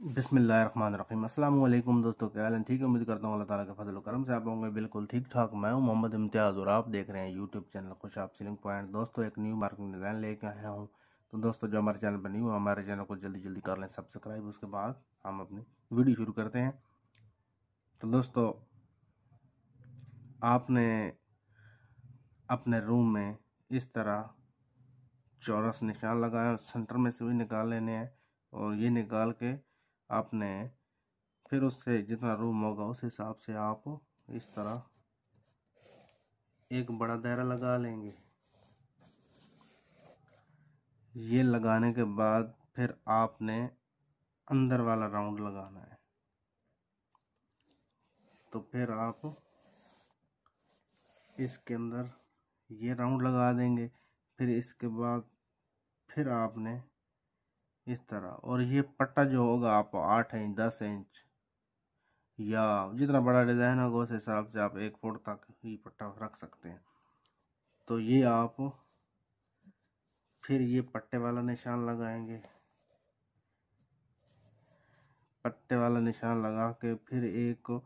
बसमीम अल्लाम दोस्तों क्या हाल ठीक है उम्मीद करता हूँ अल्लाह ताला के फजल करम से आप होंगे बिल्कुल ठीक ठाक मैं हूँ मोहम्मद इम्तियाज़ और आप देख रहे हैं यूट्यूब चैनल खुश आप सिलिंग पॉइंट दोस्तों एक न्यू मार्किंग डिज़ाइन लेके आया हूँ तो दोस्तों जो हमारे चैनल पर न्यू है हमारे चैनल को जल्दी जल्दी कर लें सब्सक्राइब उसके बाद हम अपनी वीडियो शुरू करते हैं तो दोस्तों आपने अपने रूम में इस तरह चौरस निशान लगाए सेंटर में से भी निकाल लेने हैं और ये निकाल के आपने फिर उससे जितना रूम होगा उस हिसाब से आप इस तरह एक बड़ा दायरा लगा लेंगे ये लगाने के बाद फिर आपने अंदर वाला राउंड लगाना है तो फिर आप इसके अंदर ये राउंड लगा देंगे फिर इसके बाद फिर आपने इस तरह और ये पट्टा जो होगा आप आठ इंच दस इंच या जितना बड़ा डिज़ाइन होगा उस हिसाब से आप एक फुट तक ही पट्टा रख सकते हैं तो ये आप फिर ये पट्टे वाला निशान लगाएंगे पट्टे वाला निशान लगा के फिर एक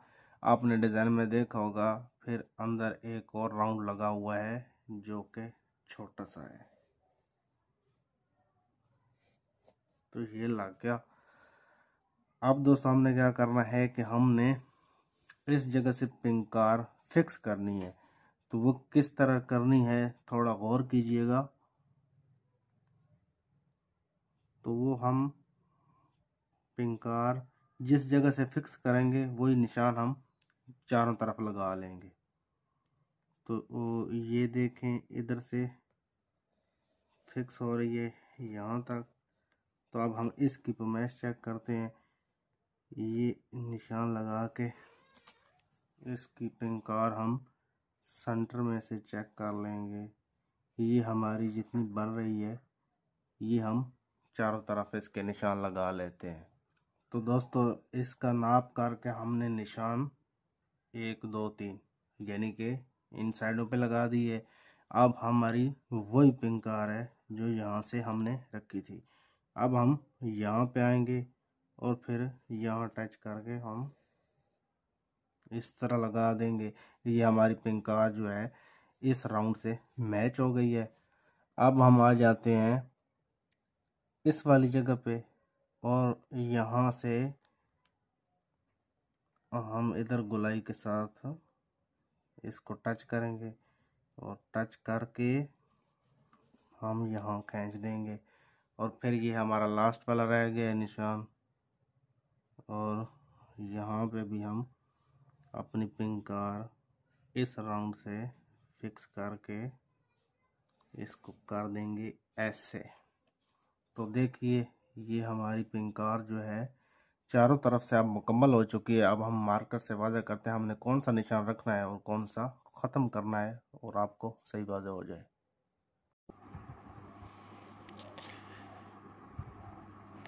आपने डिज़ाइन में देखा होगा फिर अंदर एक और राउंड लगा हुआ है जो कि छोटा सा है तो ये लग गया अब दोस्तों हमने क्या करना है कि हमने इस जगह से पिंक कार फिक्स करनी है तो वो किस तरह करनी है थोड़ा गौर कीजिएगा तो वो हम पिंकार जिस जगह से फिक्स करेंगे वही निशान हम चारों तरफ लगा लेंगे तो ये देखें इधर से फिक्स हो रही है यहाँ तक तो अब हम इसकी पमेश चेक करते हैं ये निशान लगा के इसकी पिंकार हम सेंटर में से चेक कर लेंगे ये हमारी जितनी बन रही है ये हम चारों तरफ इसके निशान लगा लेते हैं तो दोस्तों इसका नाप करके हमने निशान एक दो तीन यानी कि इन साइडों पे लगा दी है अब हमारी वही पिंकार है जो यहाँ से हमने रखी थी अब हम यहाँ पे आएंगे और फिर यहाँ टच करके हम इस तरह लगा देंगे ये हमारी पिंक कार जो है इस राउंड से मैच हो गई है अब हम आ जाते हैं इस वाली जगह पे और यहाँ से हम इधर गुलाई के साथ इसको टच करेंगे और टच करके हम यहाँ खींच देंगे और फिर ये हमारा लास्ट वाला रह गया निशान और यहाँ पे भी हम अपनी पिंक कार इस राउंड से फिक्स करके इसको कर देंगे ऐसे तो देखिए ये हमारी पिंक कार जो है चारों तरफ से अब मुकम्मल हो चुकी है अब हम मार्कर से वाजा करते हैं हमने कौन सा निशान रखना है और कौन सा ख़त्म करना है और आपको सही वाजा हो जाए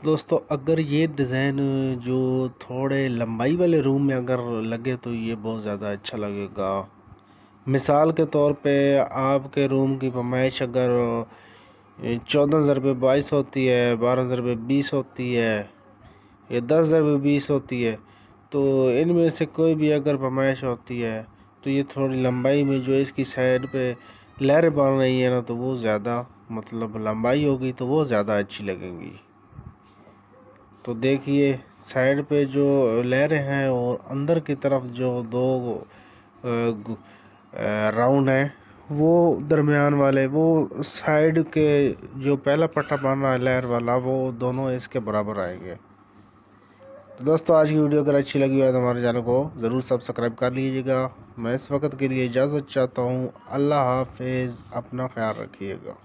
दोस्तों अगर ये डिज़ाइन जो थोड़े लंबाई वाले रूम में अगर लगे तो ये बहुत ज़्यादा अच्छा लगेगा मिसाल के तौर पे आपके रूम की फरमाइश अगर चौदह हज़ार रुपये बाईस होती है बारह हज़ार रुपये बीस होती है या दस हज़ार रुपये बीस होती है तो इनमें से कोई भी अगर फरमाइश होती है तो ये थोड़ी लंबाई में जो इसकी साइड पे लहरें बन रही है ना तो वो ज़्यादा मतलब लंबाई होगी तो वो ज़्यादा अच्छी लगेंगी तो देखिए साइड पे जो लहरें हैं और अंदर की तरफ जो दो राउंड हैं वो दरमियान वाले वो साइड के जो पहला पट्टा रहा है लहर वाला वो दोनों इसके बराबर आएंगे तो दोस्तों आज की वीडियो अगर अच्छी लगी हो तो हमारे चैनल को ज़रूर सब्सक्राइब कर लीजिएगा मैं इस वक्त के लिए इजाज़त चाहता हूँ अल्लाह हाफिज़ अपना ख्याल रखिएगा